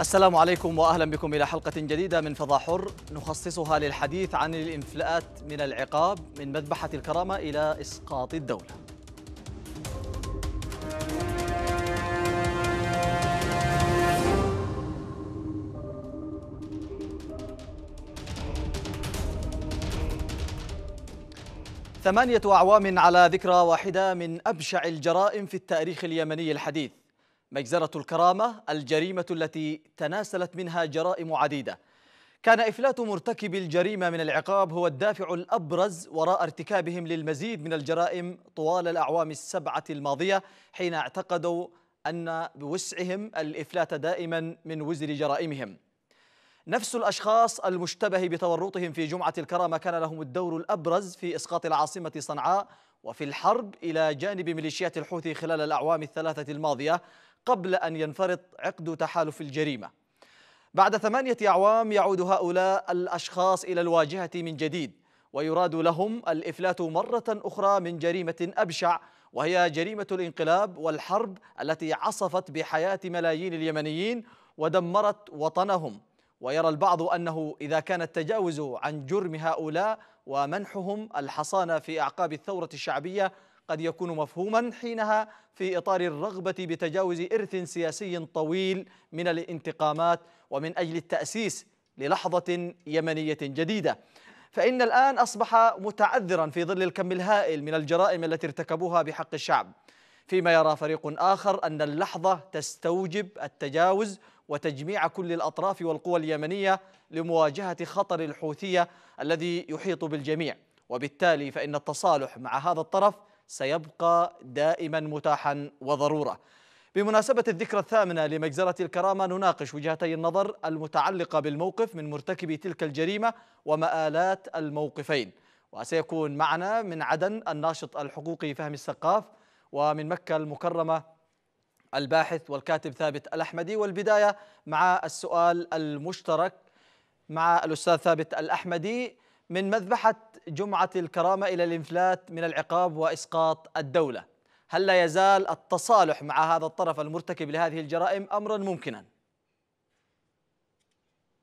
السلام عليكم واهلا بكم الى حلقه جديده من فضاء حر نخصصها للحديث عن الانفلات من العقاب من مذبحه الكرامه الى اسقاط الدوله. ثمانية أعوام على ذكرى واحدة من أبشع الجرائم في التاريخ اليمني الحديث مجزرة الكرامة الجريمة التي تناسلت منها جرائم عديدة كان إفلات مرتكب الجريمة من العقاب هو الدافع الأبرز وراء ارتكابهم للمزيد من الجرائم طوال الأعوام السبعة الماضية حين اعتقدوا أن بوسعهم الإفلات دائما من وزر جرائمهم نفس الأشخاص المشتبه بتورطهم في جمعة الكرامة كان لهم الدور الأبرز في إسقاط العاصمة صنعاء وفي الحرب إلى جانب ميليشيات الحوثي خلال الأعوام الثلاثة الماضية قبل أن ينفرط عقد تحالف الجريمة بعد ثمانية أعوام يعود هؤلاء الأشخاص إلى الواجهة من جديد ويراد لهم الإفلات مرة أخرى من جريمة أبشع وهي جريمة الانقلاب والحرب التي عصفت بحياة ملايين اليمنيين ودمرت وطنهم ويرى البعض أنه إذا كان التجاوز عن جرم هؤلاء ومنحهم الحصانة في أعقاب الثورة الشعبية قد يكون مفهوما حينها في إطار الرغبة بتجاوز إرث سياسي طويل من الانتقامات ومن أجل التأسيس للحظة يمنية جديدة فإن الآن أصبح متعذرا في ظل الكم الهائل من الجرائم التي ارتكبوها بحق الشعب فيما يرى فريق آخر أن اللحظة تستوجب التجاوز وتجميع كل الأطراف والقوى اليمنية لمواجهة خطر الحوثية الذي يحيط بالجميع وبالتالي فإن التصالح مع هذا الطرف سيبقى دائما متاحا وضروره. بمناسبة الذكرى الثامنة لمجزرة الكرامة نناقش وجهتي النظر المتعلقة بالموقف من مرتكبي تلك الجريمة ومآلات الموقفين وسيكون معنا من عدن الناشط الحقوقي فهمي السقاف ومن مكة المكرمة الباحث والكاتب ثابت الأحمدي والبداية مع السؤال المشترك مع الأستاذ ثابت الأحمدي من مذبحة جمعة الكرامة إلى الإنفلات من العقاب وإسقاط الدولة هل لا يزال التصالح مع هذا الطرف المرتكب لهذه الجرائم أمرا ممكنا؟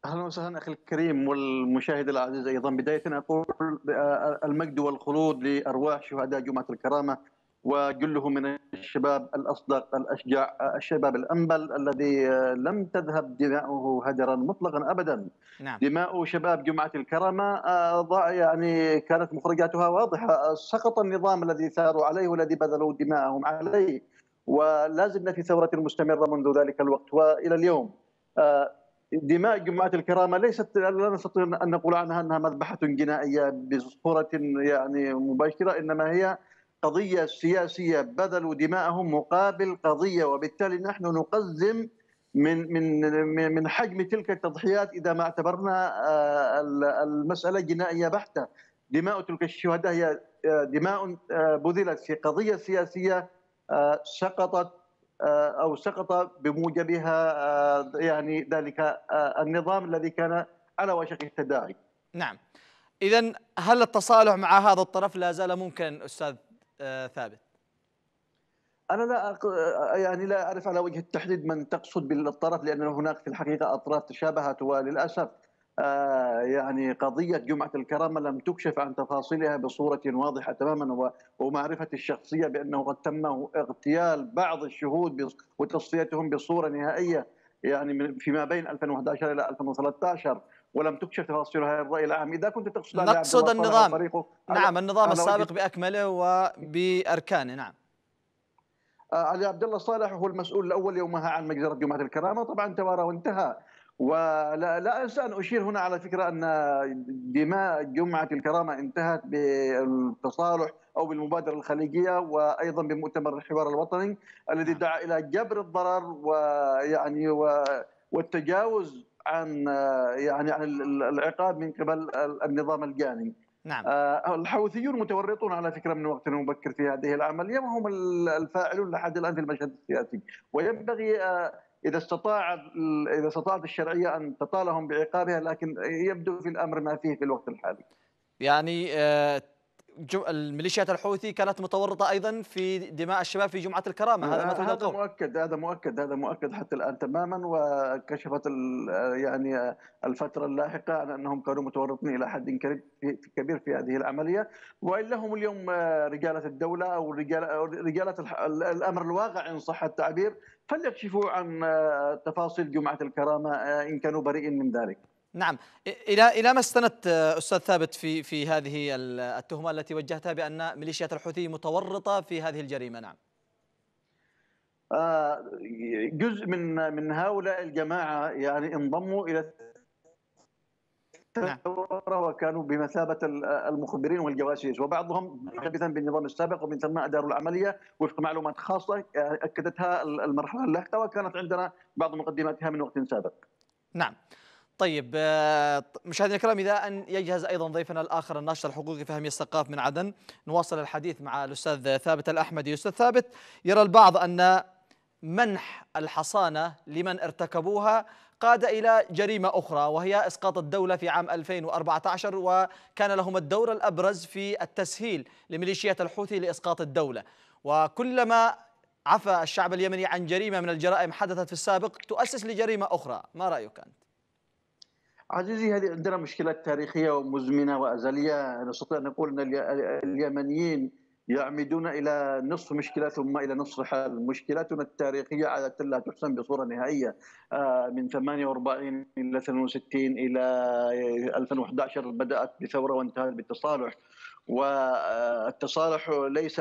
اهلا وسهلا اخي الكريم والمشاهد العزيز ايضا بدايه اقول آه، المجد والخلود لارواح شهداء جمعه الكرامه وجله من الشباب الاصدق الاشجع الشباب الانبل الذي لم تذهب دماؤه هدرا مطلقا ابدا نعم. دماء شباب جمعه الكرامه آه، يعني كانت مخرجاتها واضحه آه، سقط النظام الذي ثاروا عليه والذي بذلوا دماءهم عليه ولا زلنا في ثوره مستمره منذ ذلك الوقت والى اليوم آه، دماء جمعة الكرامة ليست لا نستطيع أن نقول عنها أنها مذبحة جنائية بصورة يعني مباشرة إنما هي قضية سياسية بذلوا دماءهم مقابل قضية وبالتالي نحن نقزم من من من حجم تلك التضحيات اذا ما اعتبرنا آه، المساله جنائيه بحته دماء تلك الشهداء هي آه، دماء آه، بذلت في قضيه سياسيه سقطت او سقط بموجبها يعني ذلك النظام الذي كان على وشك التداعي. نعم. اذا هل التصالح مع هذا الطرف لا زال ممكن استاذ آه، ثابت انا لا أق... يعني لا اعرف على وجه التحديد من تقصد بالطرف لان هناك في الحقيقه اطراف تشابهت وللاسف آه، يعني قضية جمعة الكرامة لم تكشف عن تفاصيلها بصورة واضحة تماما ومعرفة الشخصية بأنه قد تم اغتيال بعض الشهود وتصفيتهم بصورة نهائية يعني فيما بين 2011 إلى 2013 ولم تكشف تفاصيلها الراي العام اذا كنت تقصد نقصد النظام نعم النظام السابق باكمله وباركانه نعم آه، علي عبد الله صالح هو المسؤول الاول يومها عن مجزره جمعه الكرامه طبعا توارى وانتهى ولا لا انسى ان اشير هنا على فكره ان دماء جمعه الكرامه انتهت بالتصالح او بالمبادره الخليجيه وايضا بمؤتمر الحوار الوطني الذي نعم. دعا الى جبر الضرر ويعني والتجاوز عن يعني عن العقاب من قبل النظام الجاني نعم آه، الحوثيون متورطون على فكره من وقت مبكر في هذه العمليه وهم الفاعلون لحد الان في المشهد السياسي وينبغي آه، اذا استطاع اذا استطاعت الشرعيه ان تطالهم بعقابها لكن يبدو في الامر ما فيه في الوقت الحالي. يعني آه، الميليشيات الحوثي كانت متورطه ايضا في دماء الشباب في جمعه الكرامه هذا مثل تريد آه، هذا مؤكد هذا مؤكد هذا مؤكد حتى الان تماما وكشفت يعني الفتره اللاحقه انهم كانوا متورطين الى حد كبير في هذه العمليه والا هم اليوم آه، رجاله الدوله او رجاله الامر الواقع ان صح التعبير فليكشفوا عن آه، تفاصيل جمعه الكرامه ان كانوا بريئين من ذلك نعم الى الى ما استندت آه، استاذ ثابت في في هذه التهمه التي وجهتها بان ميليشيات الحوثي متورطه في هذه الجريمه نعم آه، جزء من من هؤلاء الجماعه يعني انضموا الى نعم. وكانوا بمثابة المخبرين والجواسيس وبعضهم حديثا بالنظام السابق ومن ثم أداروا العملية وفق معلومات خاصة آه، أكدتها المرحلة اللاحقة وكانت عندنا بعض مقدماتها من وقت سابق نعم طيب آه، مشاهدينا الكرام إلى أن يجهز أيضا ضيفنا الآخر الناشط الحقوقي فهمي السقاف من عدن نواصل الحديث مع الأستاذ ثابت الأحمدي أستاذ ثابت يرى البعض أن منح الحصانة لمن ارتكبوها قاد إلى جريمة أخرى وهي إسقاط الدولة في عام 2014 وكان لهم الدور الأبرز في التسهيل لميليشيات الحوثي لإسقاط الدولة وكلما عفى الشعب اليمني عن جريمة من الجرائم حدثت في السابق تؤسس لجريمة أخرى ما رأيك أنت؟ عزيزي هذه عندنا مشكلات تاريخيه ومزمنه وازليه نستطيع ان نقول ان اليمنيين يعمدون الى نصف مشكله ثم الى نصف حل، مشكلاتنا التاريخيه عاده لا تحسن بصوره نهائيه آه، من 48 الى 62 الى 2011 بدات بثوره وانتهت بالتصالح والتصالح ليس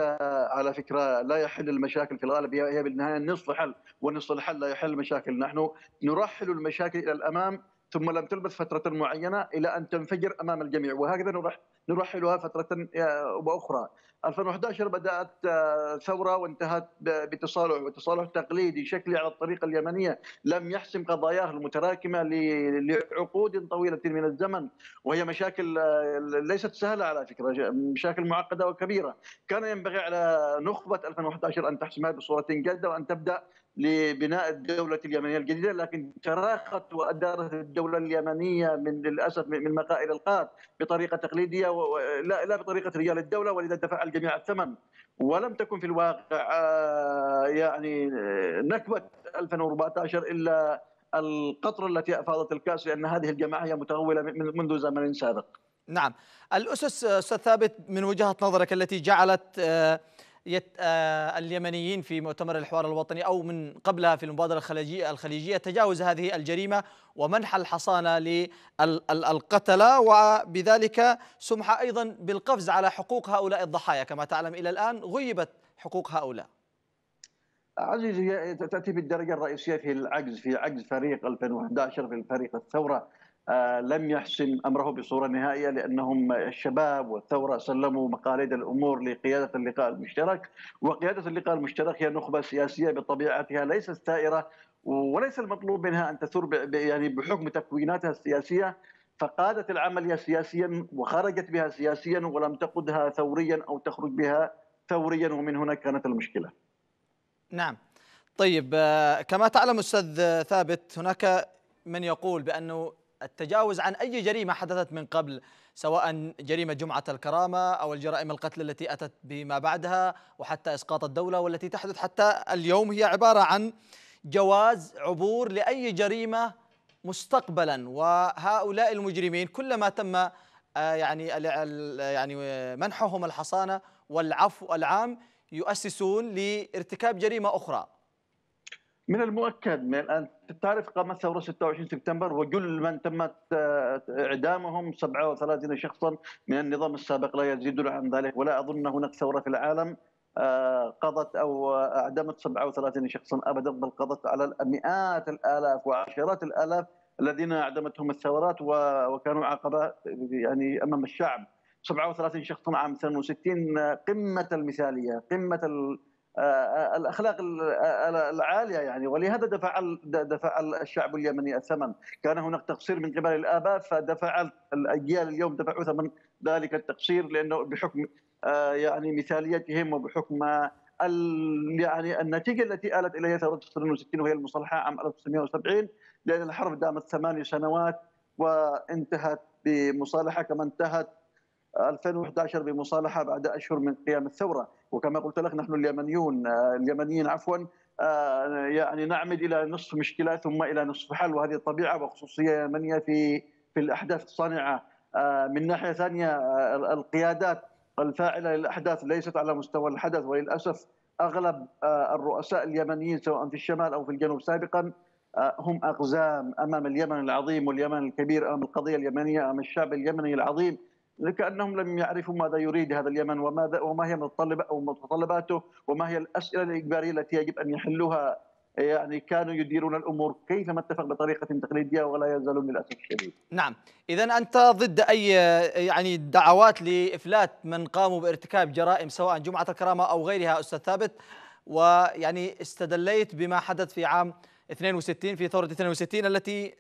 على فكره لا يحل المشاكل في الغالب هي بالنهايه نصف حل ونصف الحل لا يحل المشاكل، نحن نرحل المشاكل الى الامام ثم لم تلبث فترة معينة إلى أن تنفجر أمام الجميع وهكذا نروح نرحلها فترة آه، وأخرى 2011 بدأت آه، ثورة وانتهت بتصالح وتصالح تقليدي شكلي على الطريقة اليمنية لم يحسم قضاياه المتراكمة لعقود طويلة من الزمن وهي مشاكل آه، ليست سهلة على فكرة مشاكل معقدة وكبيرة كان ينبغي على نخبة 2011 أن تحسمها بصورة جادة وأن تبدأ لبناء الدولة اليمنية الجديدة لكن تراخت وأدارت الدولة اليمنية من للأسف من مقائل القاد بطريقة تقليدية لا, لا بطريقة رجال الدولة ولذا دفع الجميع الثمن ولم تكن في الواقع آه، يعني آه، نكبة 2014 إلا القطر التي أفاضت الكأس لأن هذه الجماعة هي متغولة منذ زمن سابق نعم الأسس آه، أستاذ ثابت من وجهة نظرك التي جعلت آه، اليمنيين في مؤتمر الحوار الوطني أو من قبلها في المبادرة الخليجية, الخليجية تجاوز هذه الجريمة ومنح الحصانة للقتلة وبذلك سمح أيضا بالقفز على حقوق هؤلاء الضحايا كما تعلم إلى الآن غيبت حقوق هؤلاء عزيزي تأتي بالدرجة الرئيسية في العجز في عجز فريق 2011 في فريق الثورة آه، لم يحسم امره بصوره نهائيه لانهم الشباب والثوره سلموا مقاليد الامور لقياده اللقاء المشترك، وقياده اللقاء المشترك هي نخبه سياسيه بطبيعتها ليست ثائره وليس المطلوب منها ان تثور يعني بحكم تكويناتها السياسيه فقادت العمليه سياسيا وخرجت بها سياسيا ولم تقدها ثوريا او تخرج بها ثوريا ومن هنا كانت المشكله. نعم. طيب آه، كما تعلم استاذ ثابت هناك من يقول بانه التجاوز عن أي جريمة حدثت من قبل سواء جريمة جمعة الكرامة أو الجرائم القتل التي أتت بما بعدها وحتى إسقاط الدولة والتي تحدث حتى اليوم هي عبارة عن جواز عبور لأي جريمة مستقبلا وهؤلاء المجرمين كلما تم آه، يعني يعني منحهم الحصانة والعفو العام يؤسسون لارتكاب جريمة أخرى من المؤكد من الان تعرف قامت ثوره 26 سبتمبر وكل من تمت آه، اعدامهم 37 شخصا من النظام السابق لا يزيدون عن ذلك ولا اظن هناك ثوره في العالم آه، قضت او آه، اعدمت 37 شخصا ابدا بل قضت على مئات الالاف وعشرات الالاف الذين اعدمتهم الثورات وكانوا عقبه يعني امام الشعب 37 شخصا عام 62 قمه المثاليه قمه آه، آه، الاخلاق آه، العاليه يعني ولهذا دفع دفع الشعب اليمني الثمن، كان هناك تقصير من قبل الاباء فدفع الاجيال اليوم دفعوا ثمن ذلك التقصير لانه بحكم يعني مثاليتهم وبحكم يعني النتيجه التي الت اليها ثوره 62 وهي المصالحه عام 1970 لان الحرب دامت ثماني سنوات وانتهت بمصالحه كما انتهت 2011 بمصالحه بعد اشهر من قيام الثوره وكما قلت لك نحن اليمنيون آه، اليمنيين عفوا آه، يعني نعمد الى نصف مشكله ثم الى نصف حل وهذه طبيعه وخصوصيه يمنيه في في الاحداث الصانعه آه، من ناحيه ثانيه القيادات الفاعله للاحداث ليست على مستوى الحدث وللاسف اغلب الرؤساء اليمنيين سواء في الشمال او في الجنوب سابقا هم اقزام امام اليمن العظيم واليمن الكبير امام القضيه اليمنيه امام الشعب اليمني العظيم كانهم لم يعرفوا ماذا يريد هذا اليمن وماذا وما هي متطلبه او متطلباته وما هي الاسئله الاجباريه التي يجب ان يحلوها يعني كانوا يديرون الامور كيفما اتفق بطريقه تقليديه ولا يزالون للاسف الشديد. نعم، اذا انت ضد اي يعني دعوات لافلات من قاموا بارتكاب جرائم سواء جمعه الكرامه او غيرها استاذ ثابت ويعني استدليت بما حدث في عام 62 في ثوره 62 التي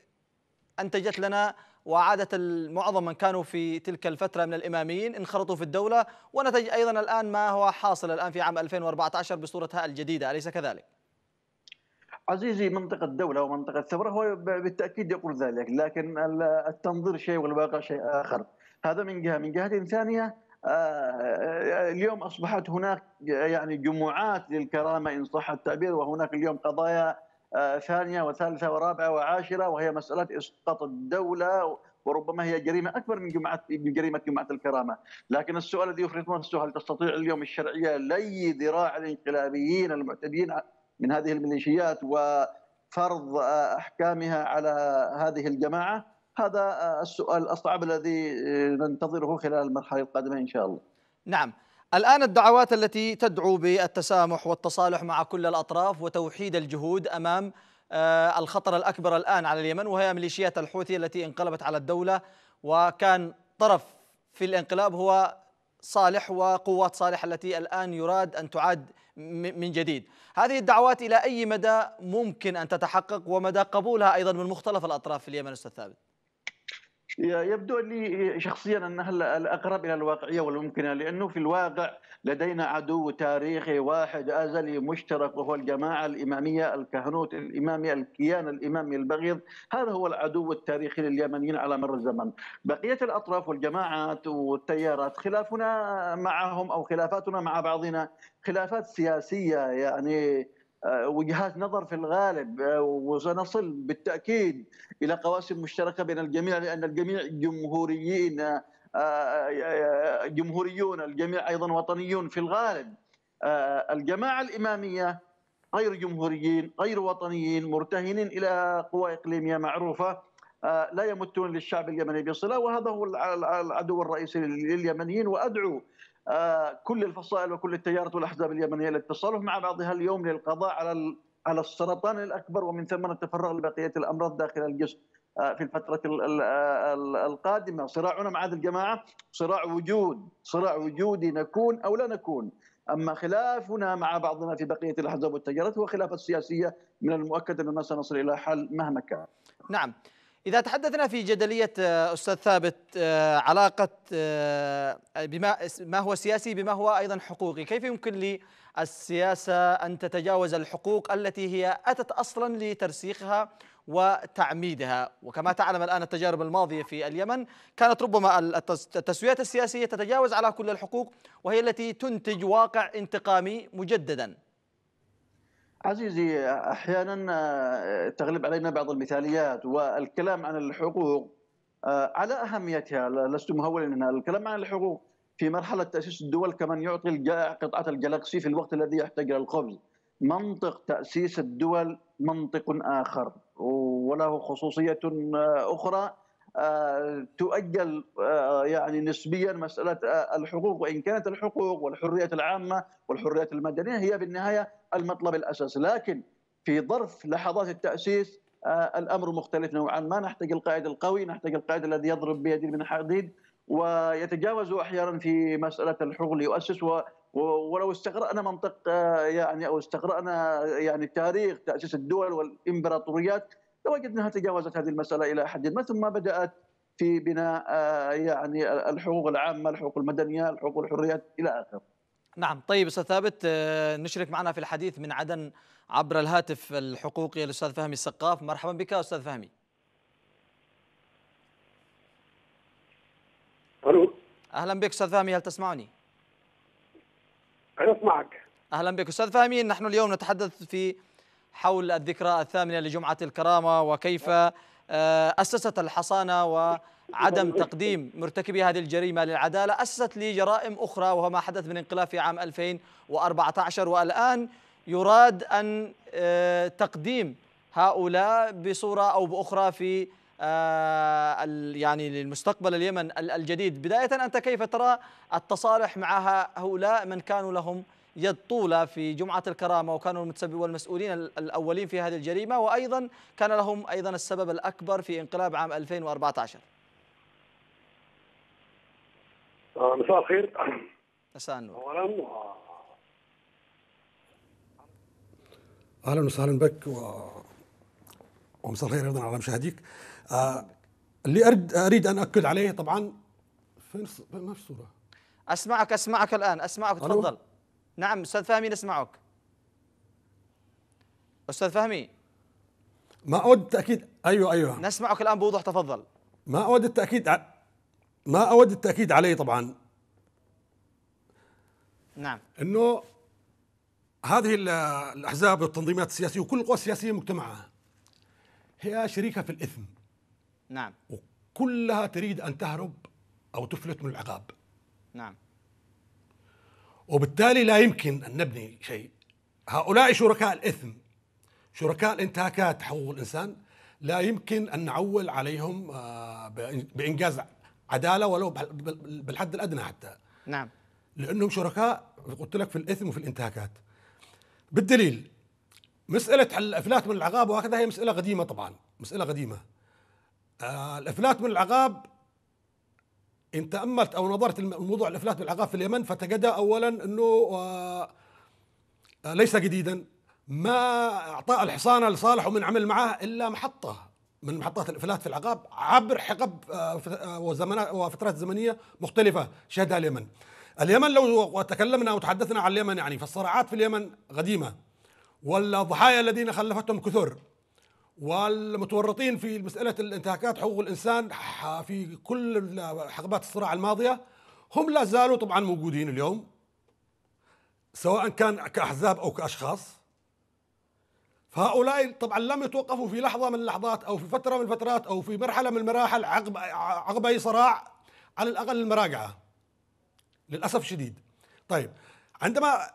انتجت لنا وعادة معظم من كانوا في تلك الفترة من الإماميين انخرطوا في الدولة ونتج أيضا الآن ما هو حاصل الآن في عام 2014 بصورتها الجديدة أليس كذلك؟ عزيزي منطقة الدولة ومنطقة الثورة هو بالتأكيد يقول ذلك لكن التنظير شيء والواقع شيء آخر هذا من جهة من جهة ثانية آه، آه، اليوم أصبحت هناك يعني جموعات للكرامة إن صح التعبير وهناك اليوم قضايا آه، ثانيه وثالثه ورابعه وعاشره وهي مساله اسقاط الدوله وربما هي جريمه اكبر من جماعه من جريمه جماعه الكرامه، لكن السؤال الذي يفرض نفسه هل تستطيع اليوم الشرعيه لي ذراع الانقلابيين المعتدين من هذه الميليشيات وفرض آه، احكامها على هذه الجماعه؟ هذا آه، السؤال الاصعب الذي ننتظره خلال المرحله القادمه ان شاء الله. نعم. الآن الدعوات التي تدعو بالتسامح والتصالح مع كل الأطراف وتوحيد الجهود أمام آه، الخطر الأكبر الآن على اليمن وهي ميليشيات الحوثي التي انقلبت على الدولة وكان طرف في الانقلاب هو صالح وقوات صالح التي الآن يراد أن تعاد من جديد هذه الدعوات إلى أي مدى ممكن أن تتحقق ومدى قبولها أيضا من مختلف الأطراف في اليمن أستاذ ثابت يبدو لي شخصيا انها الاقرب الى الواقعيه والممكنه لانه في الواقع لدينا عدو تاريخي واحد ازلي مشترك وهو الجماعه الاماميه الكهنوت الامامي الكيان الامامي البغيض هذا هو العدو التاريخي لليمنيين على مر الزمن بقيه الاطراف والجماعات والتيارات خلافنا معهم او خلافاتنا مع بعضنا خلافات سياسيه يعني آه، وجهات نظر في الغالب آه، وسنصل بالتاكيد الى قواسم مشتركه بين الجميع لان الجميع جمهوريين آه، جمهوريون الجميع ايضا وطنيون في الغالب الجماعه الاماميه غير جمهوريين غير وطنيين مرتهنين الى قوى اقليميه معروفه لا يمتون للشعب اليمني بصله وهذا هو العدو الرئيسي لليمنيين وادعو آه، كل الفصائل وكل التيارات والاحزاب اليمنيه للتصالح مع بعضها اليوم للقضاء على على السرطان الاكبر ومن ثم نتفرغ لبقيه الامراض داخل الجسم آه، في الفتره آه، القادمه، صراعنا مع هذه الجماعه صراع وجود، صراع وجودي نكون او لا نكون، اما خلافنا مع بعضنا في بقيه الاحزاب والتيارات هو خلافات سياسيه من المؤكد اننا سنصل الى حل مهما كان. نعم. إذا تحدثنا في جدلية آه، أستاذ ثابت آه، علاقة آه، بما ما هو سياسي بما هو أيضا حقوقي كيف يمكن للسياسة أن تتجاوز الحقوق التي هي أتت أصلا لترسيخها وتعميدها وكما تعلم الآن التجارب الماضية في اليمن كانت ربما التسويات السياسية تتجاوز على كل الحقوق وهي التي تنتج واقع انتقامي مجددا عزيزي احيانا آه، تغلب علينا بعض المثاليات والكلام عن الحقوق آه، على اهميتها لست مهولا منها الكلام عن الحقوق في مرحله تاسيس الدول كمن يعطي قطعه الجلاكسي في الوقت الذي يحتاج الى الخبز منطق تاسيس الدول منطق اخر وله خصوصيه آه، اخرى تؤجل يعني نسبيا مساله الحقوق وان كانت الحقوق والحريات العامه والحريات المدنيه هي بالنهايه المطلب الاساسي لكن في ظرف لحظات التاسيس آه، الامر مختلف نوعا ما نحتاج القائد القوي نحتاج القائد الذي يضرب بيد من حديد ويتجاوز احيانا في مساله الحقل يؤسس و ولو استقرانا منطق آه، يعني او استقرانا يعني تاريخ تاسيس الدول والامبراطوريات لوجدنا انها تجاوزت هذه المساله الى حد ما ثم بدات في بناء آه، يعني الحقوق العامه، الحقوق المدنيه، الحقوق والحريات الى اخره. نعم طيب استاذ ثابت آه، نشرك معنا في الحديث من عدن عبر الهاتف الحقوقي الاستاذ فهمي السقاف مرحبا بك استاذ فهمي الو اهلا بك استاذ فهمي هل تسمعني انا اسمعك اهلا بك استاذ فهمي نحن اليوم نتحدث في حول الذكرى الثامنه لجمعه الكرامه وكيف آه، اسست الحصانه و عدم تقديم مرتكبي هذه الجريمة للعدالة أسست لجرائم أخرى وهو ما حدث من انقلاب في عام 2014 والآن يراد أن آه، تقديم هؤلاء بصورة أو بأخرى في آه، يعني للمستقبل اليمن الجديد بداية أنت كيف ترى التصالح مع هؤلاء من كانوا لهم يد طولة في جمعة الكرامة وكانوا المتسبب والمسؤولين الأولين في هذه الجريمة وأيضا كان لهم أيضا السبب الأكبر في انقلاب عام 2014 مساء الخير مساء النور اولا اهلا وسهلا بك و... ومساء الخير ايضا على مشاهديك آه اللي أرد اريد ان اكد عليه طبعا فين ما في الصوره اسمعك اسمعك الان اسمعك تفضل نعم استاذ فهمي نسمعك استاذ فهمي ما اود التاكيد ايوه ايوه نسمعك الان بوضوح تفضل ما اود التاكيد ما اود التاكيد عليه طبعا نعم انه هذه الاحزاب والتنظيمات السياسيه وكل القوى السياسيه مجتمعها هي شريكه في الاثم نعم وكلها تريد ان تهرب او تفلت من العقاب نعم وبالتالي لا يمكن ان نبني شيء هؤلاء شركاء الاثم شركاء الانتهاكات حقوق الانسان لا يمكن ان نعول عليهم آه، بانجاز عداله ولو بالحد الادنى حتى نعم لانهم شركاء قلت لك في الاثم وفي الانتهاكات بالدليل مساله الافلات من العقاب وهكذا هي مساله قديمه طبعا مساله قديمه آه الافلات من العقاب ان تاملت او نظرت الموضوع الافلات من العقاب في اليمن فتجد اولا انه آه, آه، ليس جديدا ما اعطاء الحصانه لصالح ومن عمل معه الا محطه من محطات الافلات في العقاب عبر حقب آه، آه، وفترات زمنيه مختلفه شهدها اليمن. اليمن لو تكلمنا وتحدثنا عن اليمن يعني فالصراعات في اليمن قديمه والضحايا الذين خلفتهم كثر والمتورطين في مساله الانتهاكات حقوق الانسان في كل حقبات الصراع الماضيه هم لا زالوا طبعا موجودين اليوم سواء كان كاحزاب او كاشخاص فهؤلاء طبعا لم يتوقفوا في لحظه من اللحظات او في فتره من الفترات او في مرحله من المراحل عقب عقب اي صراع على الاقل المراجعه للاسف الشديد طيب عندما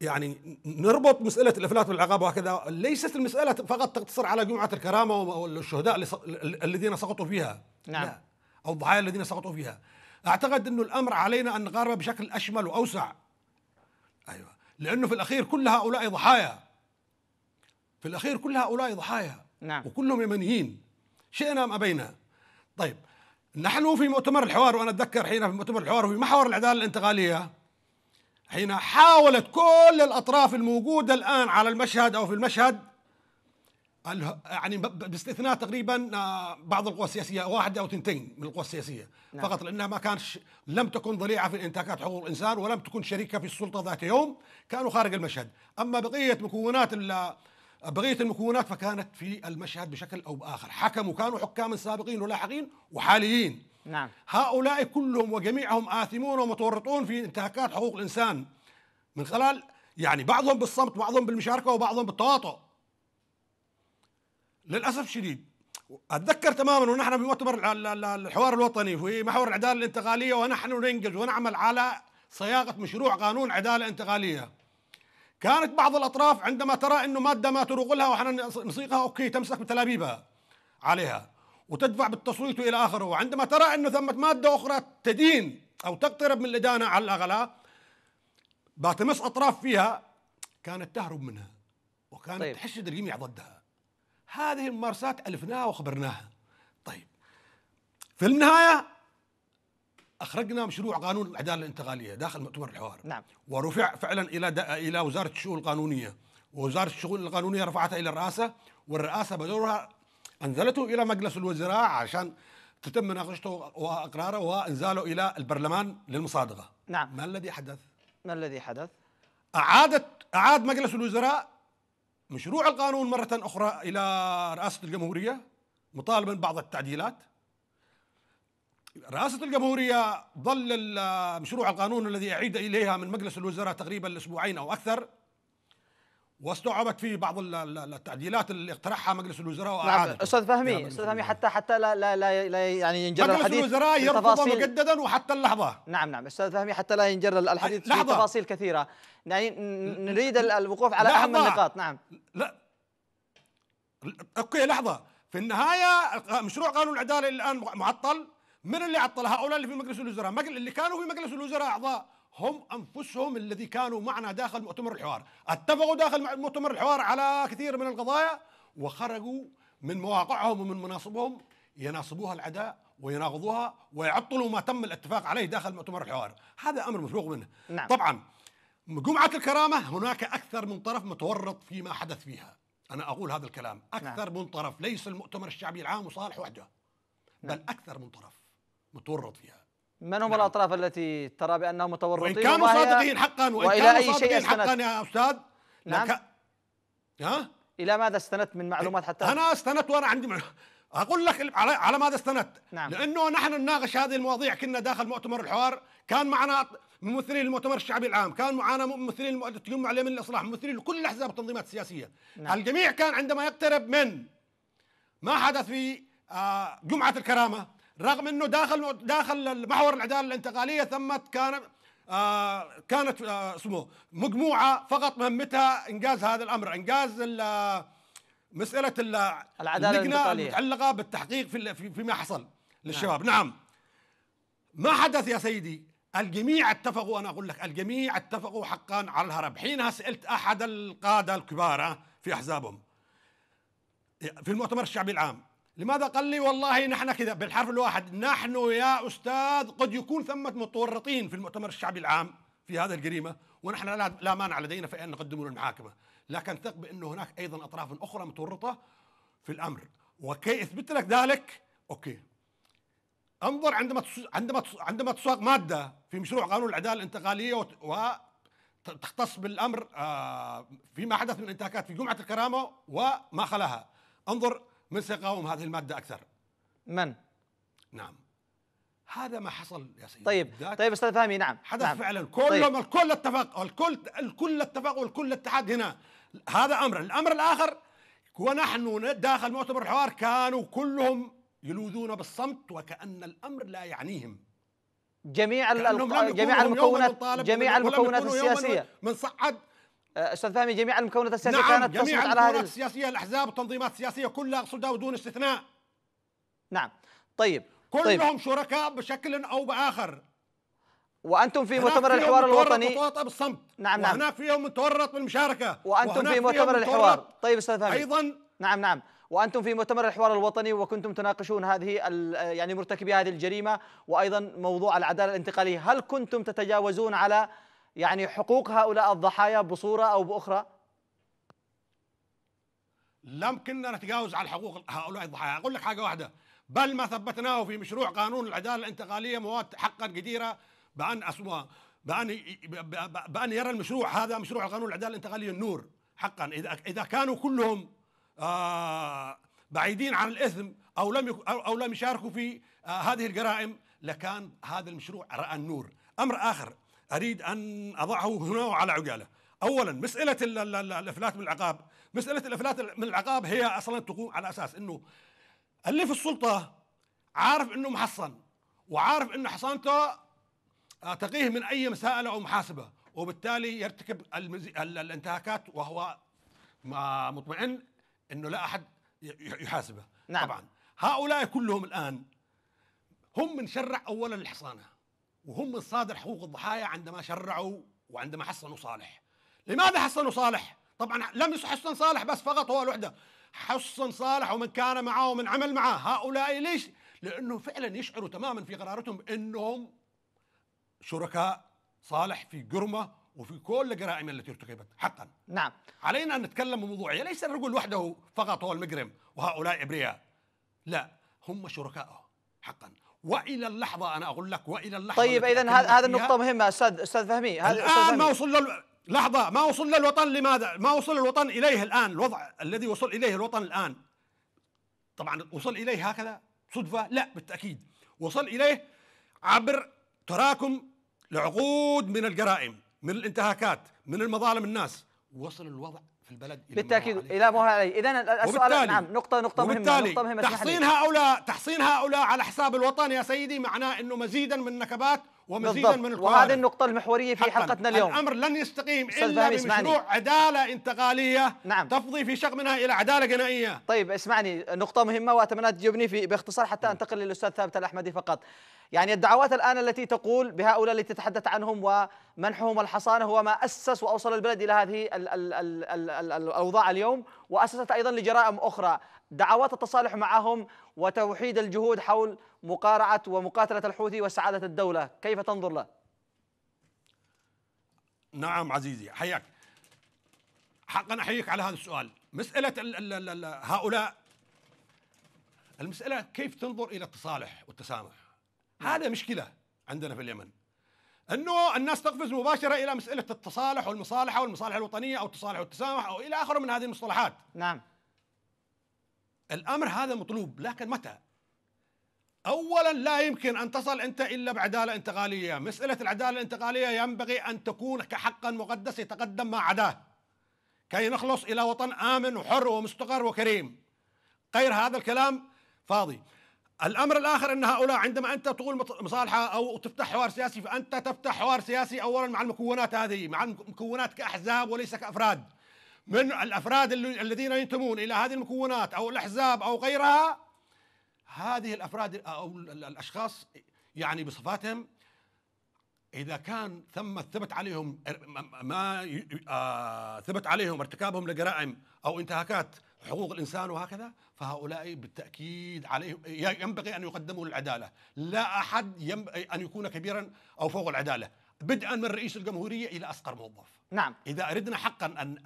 يعني نربط مساله الافلات والعقاب وهكذا ليست المساله فقط تقتصر على جمعه الكرامه والشهداء الذين سقطوا فيها نعم لا. او الضحايا الذين سقطوا فيها اعتقد انه الامر علينا ان نقاربه بشكل اشمل واوسع ايوه لانه في الاخير كل هؤلاء ضحايا في الأخير كل هؤلاء ضحايا نعم. وكلهم يمنيين شئنا أم أبينا طيب نحن في مؤتمر الحوار وأنا أتذكر حين في مؤتمر الحوار في محور العدالة الانتقالية حين حاولت كل الأطراف الموجودة الآن على المشهد أو في المشهد يعني باستثناء تقريبا آه، بعض القوى السياسيه واحده او تنتين من القوى السياسيه نعم. فقط لانها ما كانش لم تكن ضليعه في انتهاكات حقوق الانسان ولم تكن شريكه في السلطه ذات يوم كانوا خارج المشهد اما بقيه مكونات بقيه المكونات فكانت في المشهد بشكل او باخر حكموا كانوا حكاما سابقين ولاحقين وحاليين نعم هؤلاء كلهم وجميعهم آثمون ومتورطون في انتهاكات حقوق الإنسان من خلال يعني بعضهم بالصمت بعضهم بالمشاركة وبعضهم بالتواطؤ للأسف الشديد أتذكر تماما ونحن في مؤتمر الحوار الوطني في محور العدالة الانتقالية ونحن ننجز ونعمل على صياغة مشروع قانون عدالة انتقالية كانت بعض الأطراف عندما ترى أنه مادة ما تروغلها وحنا نصيغها أوكي تمسك بتلابيبها عليها وتدفع بالتصويت إلى آخره وعندما ترى أنه ثمة مادة أخرى تدين أو تقترب من الإدانة على الأغلى بتمس أطراف فيها كانت تهرب منها وكانت طيب. تحشد الجميع ضدها هذه الممارسات ألفناها وخبرناها طيب في النهاية اخرجنا مشروع قانون العداله الانتقاليه داخل مؤتمر الحوار نعم ورفع فعلا الى الى وزاره الشؤون القانونيه ووزاره الشؤون القانونيه رفعتها الى الرئاسه والرئاسه بدورها انزلته الى مجلس الوزراء عشان تتم مناقشته واقراره وانزاله الى البرلمان للمصادقه نعم ما الذي حدث ما الذي حدث اعادت اعاد مجلس الوزراء مشروع القانون مره اخرى الى رئاسه الجمهوريه مطالبا بعض التعديلات رئاسة الجمهورية ظل مشروع القانون الذي أعيد إليها من مجلس الوزراء تقريبا أسبوعين أو أكثر واستوعبت فيه بعض التعديلات اللي اقترحها مجلس الوزراء نعم استاذ فهمي استاذ فهمي حتى حتى لا لا لا يعني ينجر مجلس الحديث الوزراء يرفض مجددا وحتى اللحظه نعم نعم استاذ فهمي حتى لا ينجر الحديث لحظة. في تفاصيل كثيره يعني نريد الوقوف على اهم النقاط نعم لا اوكي لحظه في النهايه مشروع قانون العداله الان معطل من اللي عطل هؤلاء اللي في مجلس الوزراء اللي كانوا في مجلس الوزراء اعضاء هم انفسهم الذي كانوا معنا داخل مؤتمر الحوار اتفقوا داخل مؤتمر الحوار على كثير من القضايا وخرجوا من مواقعهم ومن مناصبهم يناصبوها العداء ويناقضوها ويعطلوا ما تم الاتفاق عليه داخل مؤتمر الحوار هذا امر مفروغ منه نعم. طبعا جمعه الكرامه هناك اكثر من طرف متورط فيما حدث فيها انا اقول هذا الكلام نعم. اكثر نعم. من طرف ليس المؤتمر الشعبي العام وصالح وحده بل نعم. اكثر من طرف متورط فيها من هم نعم. الأطراف التي ترى بأنهم متورطين وإن كانوا صادقين حقا وإن وإلى كانوا أي صادقين شيء حقا يا أستاذ نعم ك... ها؟ إلى ماذا استندت من معلومات حتى أنا استندت وأنا عندي معلومات اقول لك على على ماذا استندت نعم. لانه نحن نناقش هذه المواضيع كنا داخل مؤتمر الحوار كان معنا ممثلين المؤتمر الشعبي العام كان معنا ممثلين التجمع اليمني الاصلاح ممثلين لكل الاحزاب التنظيمات السياسيه نعم. الجميع كان عندما يقترب من ما حدث في آه، جمعه الكرامه رغم انه داخل داخل محور العداله الانتقاليه ثمت كان آه كانت آه، اسمه مجموعه فقط مهمتها انجاز هذا الامر انجاز مساله العداله الانتقاليه المتعلقه بالتحقيق في فيما حصل للشباب نعم. نعم ما حدث يا سيدي الجميع اتفقوا انا اقول لك الجميع اتفقوا حقا على الهرب حينها سالت احد القاده الكبار في احزابهم في المؤتمر الشعبي العام لماذا قال لي والله نحن كذا بالحرف الواحد نحن يا أستاذ قد يكون ثمة متورطين في المؤتمر الشعبي العام في هذه الجريمة ونحن لا مانع لدينا في أن نقدمه للمحاكمة لكن ثق بانه هناك أيضا أطراف أخرى متورطة في الأمر وكي أثبت لك ذلك أوكي انظر عندما عندما عندما تساق ماده في مشروع قانون العداله الانتقاليه وتختص بالامر آه، فيما حدث من انتهاكات في جمعه الكرامه وما خلاها انظر من سيقاوم هذه المادة أكثر من؟ نعم هذا ما حصل يا سيدي طيب طيب استاذ فهمي نعم حدث نعم. فعلا كلهم طيب. الكل اتفق الكل الكل اتفق والكل اتحد هنا هذا امر الامر الاخر ونحن داخل مؤتمر الحوار كانوا كلهم يلوذون بالصمت وكأن الأمر لا يعنيهم جميع جميع المكونات جميع المكونات السياسية من صعد آه، استاذ فهمي جميع المكونات السياسيه نعم كانت تصمت على هذه السياسيه الاحزاب التنظيمات السياسيه كلها اقصدها ودون استثناء نعم طيب, طيب. كلهم طيب. شركاء بشكل او باخر وانتم في مؤتمر الحوار الوطني بالصمت نعم نعم وهناك فيهم من تورط بالمشاركه وانتم في مؤتمر الحوار طيب استاذ فهمي ايضا نعم نعم وانتم في مؤتمر الحوار الوطني وكنتم تناقشون هذه يعني مرتكبي هذه الجريمه وايضا موضوع العداله الانتقاليه هل كنتم تتجاوزون على يعني حقوق هؤلاء الضحايا بصورة أو بأخرى لم كنا نتجاوز على حقوق هؤلاء الضحايا أقول لك حاجة واحدة بل ما ثبتناه في مشروع قانون العدالة الانتقالية مواد حقا جديرة بأن أسمها بأن بأن يرى المشروع هذا مشروع قانون العدالة الانتقالية النور حقا إذا إذا كانوا كلهم آه، بعيدين عن الإثم أو لم أو لم يشاركوا في آه، هذه الجرائم لكان هذا المشروع رأى النور أمر آخر أريد أن أضعه هنا وعلى عقاله أولا مسألة الإفلات من العقاب مسألة الإفلات من العقاب هي أصلا تقوم على أساس أنه اللي في السلطة عارف أنه محصن وعارف أنه حصانته آه، تقيه من أي مساءلة أو محاسبة وبالتالي يرتكب الانتهاكات وهو مطمئن أنه لا أحد يحاسبه نعم. طبعا هؤلاء كلهم الآن هم من شرع أولا الحصانة وهم من صادر حقوق الضحايا عندما شرعوا وعندما حصنوا صالح لماذا حصنوا صالح طبعا لم يحصن صالح بس فقط هو الوحده حصن صالح ومن كان معه ومن عمل معه هؤلاء ليش لانه فعلا يشعروا تماما في قرارتهم انهم شركاء صالح في جرمه وفي كل الجرائم التي ارتكبت حقا نعم علينا ان نتكلم بموضوعيه ليس الرجل وحده فقط هو المجرم وهؤلاء ابرياء لا هم شركائه حقا والى اللحظه انا اقول لك والى اللحظه طيب اذا هذا هذه النقطه مهمه استاذ استاذ فهمي هذا الان ما وصل لل... لحظه ما وصل الوطن لماذا ما وصل الوطن اليه الان الوضع الذي وصل اليه الوطن الان طبعا وصل اليه هكذا صدفه لا بالتاكيد وصل اليه عبر تراكم لعقود من الجرائم من الانتهاكات من المظالم الناس وصل الوضع في البلد بالتاكيد إيه، لا مو علي اذا السؤال نعم نقطه نقطه مهمه نقطه مهمه تحصين هؤلاء تحصين هؤلاء على حساب الوطن يا سيدي معناه انه مزيدا من النكبات ومزيدا بالضبط. من القوارب وهذه النقطة المحورية في حلقتنا اليوم الأمر لن يستقيم إلا بمشروع عدالة انتقالية نعم. تفضي في شق منها إلى عدالة جنائية طيب اسمعني نقطة مهمة وأتمنى تجيبني في باختصار حتى نعم. أنتقل للأستاذ ثابت الأحمدي فقط يعني الدعوات الآن التي تقول بهؤلاء التي تتحدث عنهم و منحهم الحصانة هو ما أسس وأوصل البلد إلى هذه الـ الـ الـ الـ الـ الأوضاع اليوم وأسست أيضا لجرائم أخرى دعوات التصالح معهم وتوحيد الجهود حول مقارعة ومقاتلة الحوثي وسعادة الدولة كيف تنظر له؟ نعم عزيزي حياك حقا أحييك على هذا السؤال مسألة الـ الـ الـ هؤلاء المسألة كيف تنظر إلى التصالح والتسامح هذا مشكلة عندنا في اليمن انه الناس تقفز مباشره الى مساله التصالح والمصالحه والمصالحه الوطنيه او التصالح والتسامح او الى اخره من هذه المصطلحات نعم الامر هذا مطلوب لكن متى اولا لا يمكن ان تصل انت الا بعداله انتقاليه مساله العداله الانتقاليه ينبغي ان تكون كحق مقدس يتقدم ما عداه كي نخلص الى وطن امن وحر ومستقر وكريم غير هذا الكلام فاضي الامر الاخر ان هؤلاء عندما انت تقول مصالحه او تفتح حوار سياسي فانت تفتح حوار سياسي اولا مع المكونات هذه مع المكونات كاحزاب وليس كافراد من الافراد الذين ينتمون الى هذه المكونات او الاحزاب او غيرها هذه الافراد او الاشخاص يعني بصفاتهم اذا كان ثم ثبت عليهم ما آه، ثبت عليهم ارتكابهم لجرائم او انتهاكات حقوق الانسان وهكذا فهؤلاء بالتأكيد عليهم ينبغي أن يقدموا للعدالة لا أحد ينبغي أن يكون كبيرا أو فوق العدالة بدءا من رئيس الجمهورية إلى أصغر موظف نعم إذا أردنا حقا أن,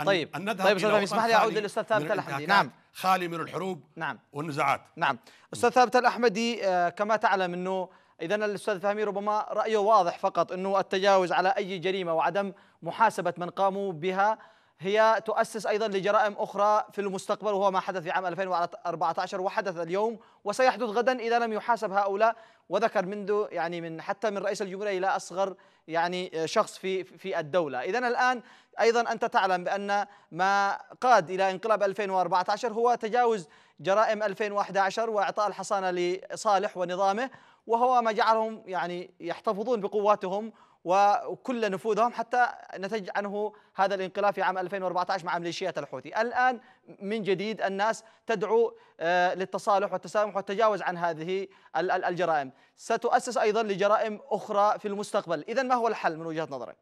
أن طيب أن نذهب طيب أستاذ اسمح لي أعود للأستاذ ثابت الأحمدي نعم خالي من الحروب نعم والنزاعات نعم أستاذ ثابت الأحمدي آه، كما تعلم أنه إذا الأستاذ فهمي ربما رأيه واضح فقط أنه التجاوز على أي جريمة وعدم محاسبة من قاموا بها هي تؤسس أيضا لجرائم أخرى في المستقبل وهو ما حدث في عام 2014 وحدث اليوم وسيحدث غدا إذا لم يحاسب هؤلاء وذكر منذ يعني من حتى من رئيس الجمهورية إلى أصغر يعني شخص في في الدولة إذا الآن أيضا أنت تعلم بأن ما قاد إلى انقلاب 2014 هو تجاوز جرائم 2011 وإعطاء الحصانة لصالح ونظامه وهو ما جعلهم يعني يحتفظون بقواتهم وكل نفوذهم حتى نتج عنه هذا الانقلاب في عام 2014 مع ميليشيات الحوثي الآن من جديد الناس تدعو آه، للتصالح والتسامح والتجاوز عن هذه الجرائم ستؤسس أيضا لجرائم أخرى في المستقبل إذا ما هو الحل من وجهة نظرك؟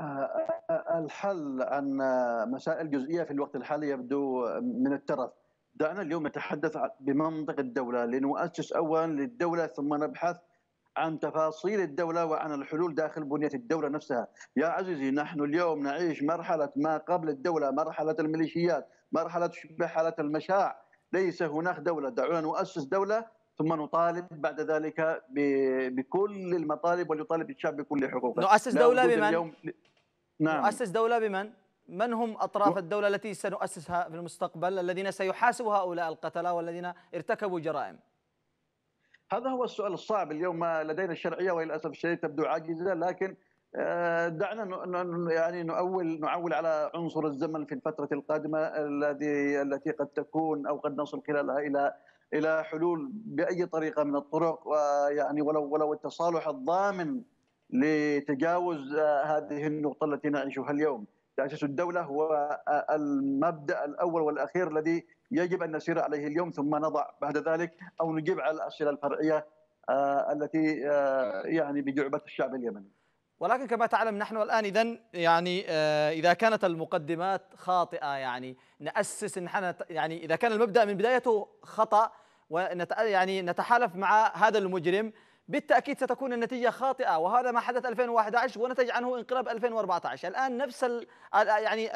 آه، آه، الحل أن مسائل جزئية في الوقت الحالي يبدو من الترف دعنا اليوم نتحدث بمنطق الدولة لنؤسس أولا للدولة ثم نبحث عن تفاصيل الدولة وعن الحلول داخل بنية الدولة نفسها يا عزيزي نحن اليوم نعيش مرحلة ما قبل الدولة مرحلة الميليشيات مرحلة تشبه حالة المشاع ليس هناك دولة دعونا نؤسس دولة ثم نطالب بعد ذلك بكل المطالب ويطالب الشعب بكل حقوقه نؤسس دولة بمن؟ اليوم... نعم نؤسس دولة بمن؟ من هم أطراف الدولة التي سنؤسسها في المستقبل الذين سيحاسبوا هؤلاء القتلى والذين ارتكبوا جرائم؟ هذا هو السؤال الصعب اليوم لدينا الشرعيه وهي للاسف الشديد تبدو عاجزه لكن آه، دعنا يعني نؤول نعول على عنصر الزمن في الفتره القادمه الذي التي قد تكون او قد نصل خلالها الى الى حلول باي طريقه من الطرق ويعني ولو ولو التصالح الضامن لتجاوز آه، هذه النقطه التي نعيشها اليوم. تاسيس الدوله هو آه، المبدا الاول والاخير الذي يجب ان نسير عليه اليوم ثم نضع بعد ذلك او نجيب على الاسئله الفرعيه آه، التي آه، يعني بجعبه الشعب اليمني. ولكن كما تعلم نحن الان اذا يعني آه، اذا كانت المقدمات خاطئه يعني ناسس ان احنا يعني اذا كان المبدا من بدايته خطا ونت يعني نتحالف مع هذا المجرم بالتاكيد ستكون النتيجه خاطئه وهذا ما حدث 2011 ونتج عنه انقلاب 2014 الان نفس يعني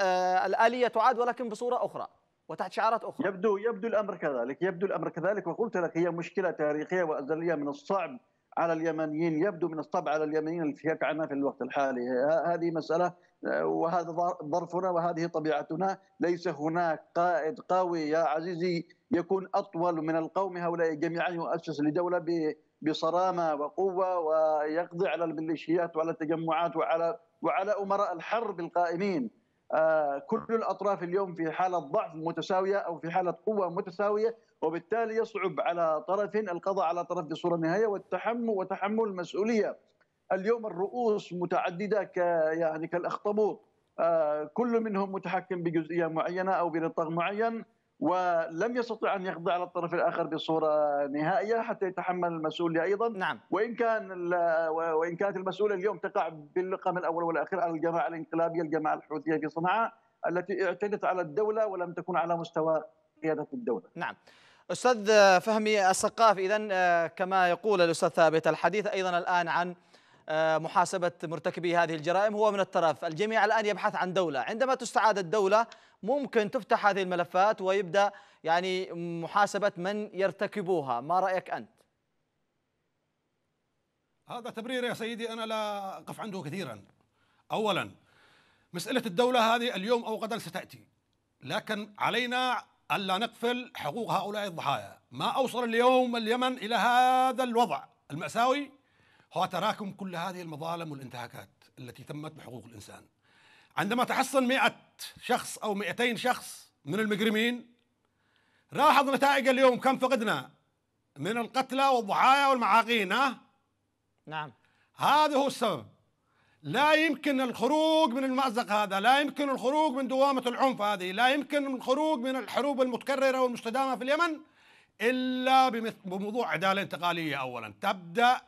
الاليه تعاد ولكن بصوره اخرى وتحت شعارات اخرى يبدو يبدو الامر كذلك يبدو الامر كذلك وقلت لك هي مشكله تاريخيه وازليه من الصعب على اليمنيين يبدو من الصعب على اليمنيين الانفكاك عنها في الوقت الحالي هذه مساله وهذا ظرفنا وهذه طبيعتنا ليس هناك قائد قوي يا عزيزي يكون اطول من القوم هؤلاء جميعا يؤسس لدوله بصرامه وقوه ويقضي على الميليشيات وعلى التجمعات وعلى وعلى امراء الحرب القائمين آه، كل الاطراف اليوم في حاله ضعف متساويه او في حاله قوه متساويه وبالتالي يصعب على طرف القضاء على طرف بصوره نهائيه والتحمل وتحمل المسؤوليه اليوم الرؤوس متعدده ك يعني كالاخطبوط آه، كل منهم متحكم بجزئيه معينه او بنطاق معين ولم يستطع ان يقضي على الطرف الاخر بصوره نهائيه حتى يتحمل المسؤوليه ايضا نعم. وان كان وان كانت المسؤوليه اليوم تقع باللقم الاول والاخير على الجماعه الانقلابيه الجماعه الحوثيه في صنعاء التي اعتدت على الدوله ولم تكن على مستوى قياده الدوله نعم استاذ فهمي السقاف اذا آه، كما يقول الاستاذ ثابت الحديث ايضا الان عن آه، محاسبه مرتكبي هذه الجرائم هو من الطرف الجميع الان يبحث عن دوله، عندما تستعاد الدوله ممكن تفتح هذه الملفات ويبدا يعني محاسبه من يرتكبوها ما رايك انت هذا تبرير يا سيدي انا لا اقف عنده كثيرا اولا مساله الدوله هذه اليوم او غدا ستاتي لكن علينا الا نقفل حقوق هؤلاء الضحايا ما اوصل اليوم اليمن الى هذا الوضع الماساوي هو تراكم كل هذه المظالم والانتهاكات التي تمت بحقوق الانسان عندما تحصن 100 شخص أو 200 شخص من المجرمين لاحظ نتائج اليوم كم فقدنا من القتلى والضحايا والمعاقين ها؟ نعم هذا هو السبب لا يمكن الخروج من المأزق هذا لا يمكن الخروج من دوامة العنف هذه لا يمكن الخروج من الحروب المتكررة والمستدامة في اليمن إلا بموضوع عدالة انتقالية أولا تبدأ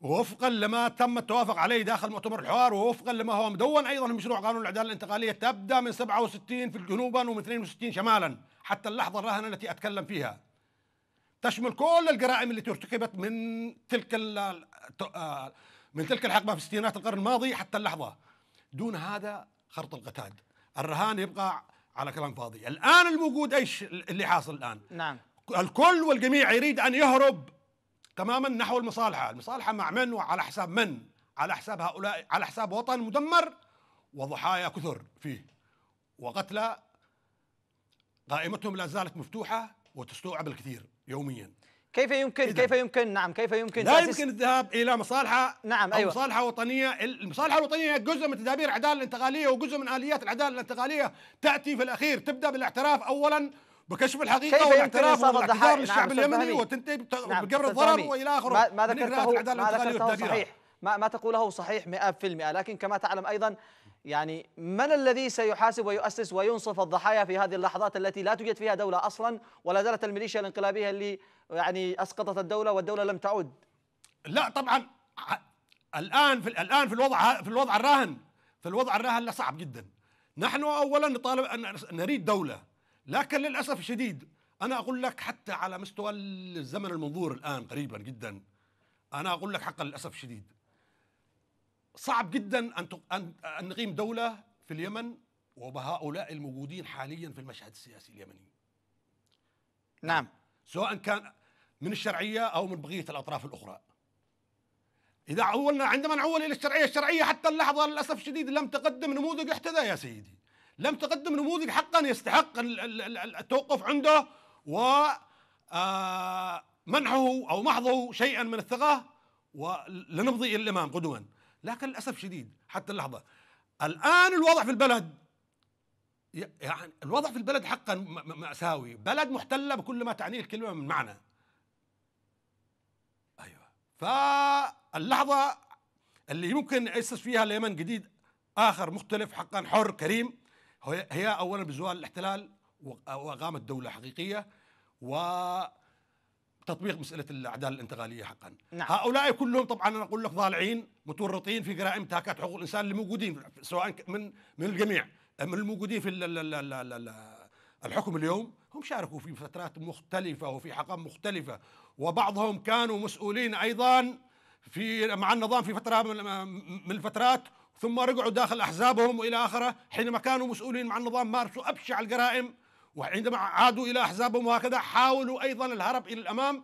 ووفقا لما تم التوافق عليه داخل مؤتمر الحوار ووفقا لما هو مدون ايضا في مشروع قانون العداله الانتقاليه تبدا من 67 في جنوبا ومن 62 شمالا حتى اللحظه الراهنه التي اتكلم فيها. تشمل كل الجرائم التي ارتكبت من تلك آه، من تلك الحقبه في ستينات القرن الماضي حتى اللحظه. دون هذا خرط القتاد. الرهان يبقى على كلام فاضي. الان الموجود ايش اللي حاصل الان؟ نعم. الكل والجميع يريد ان يهرب تماما نحو المصالحه، المصالحه مع من وعلى حساب من؟ على حساب هؤلاء على حساب وطن مدمر وضحايا كثر فيه وقتلى قائمتهم لا زالت مفتوحه وتستوعب الكثير يوميا كيف يمكن إذن كيف يمكن نعم كيف يمكن لا يمكن الذهاب الى مصالحه نعم أيوة مصالحه وطنيه المصالحه الوطنيه جزء من تدابير العداله الانتقاليه وجزء من اليات العداله الانتقاليه تاتي في الاخير تبدا بالاعتراف اولا بكشف الحقيقه والاعتراف والاعتذار للشعب نعم، اليمني وتنتهي بقبر نعم، الضرر والى اخره ما ذكرته ما ذكرته صحيح ما, ما تقوله صحيح 100% لكن كما تعلم ايضا يعني من الذي سيحاسب ويؤسس وينصف الضحايا في هذه اللحظات التي لا توجد فيها دولة أصلا ولا زالت الميليشيا الانقلابية اللي يعني أسقطت الدولة والدولة لم تعود لا طبعا الآن في الآن في الوضع في الوضع الراهن في الوضع الراهن صعب جدا نحن أولا نطالب أن نريد دولة لكن للاسف الشديد انا اقول لك حتى على مستوى الزمن المنظور الان قريبا جدا انا اقول لك حقا للاسف الشديد صعب جدا ان ان نقيم دوله في اليمن وبهؤلاء الموجودين حاليا في المشهد السياسي اليمني نعم سواء كان من الشرعيه او من بقيه الاطراف الاخرى اذا عولنا عندما نعول الى الشرعيه الشرعيه حتى اللحظه للاسف الشديد لم تقدم نموذج احتذى يا سيدي لم تقدم نموذج حقا يستحق التوقف عنده ومنحه آه، أو محضه شيئا من الثقة ولنمضي إلى الأمام قدما لكن للأسف شديد حتى اللحظة الآن الوضع في البلد يعني الوضع في البلد حقا مأساوي بلد محتلة بكل ما تعنيه الكلمة من معنى أيوة فاللحظة اللي يمكن يأسس فيها اليمن جديد آخر مختلف حقا حر كريم هي اولا بزوال الاحتلال واقامه دوله حقيقيه وتطبيق مساله العداله الانتقاليه حقا نعم. هؤلاء كلهم طبعا انا اقول لك ضالعين متورطين في جرائم انتهاكات حقوق الانسان اللي موجودين سواء من من الجميع من الموجودين في الحكم اليوم هم شاركوا في فترات مختلفه وفي حقب مختلفه وبعضهم كانوا مسؤولين ايضا في مع النظام في فتره من الفترات ثم رجعوا داخل أحزابهم وإلى آخره حينما كانوا مسؤولين مع النظام مارسوا أبشع الجرائم وعندما عادوا إلى أحزابهم وهكذا حاولوا أيضا الهرب إلى الأمام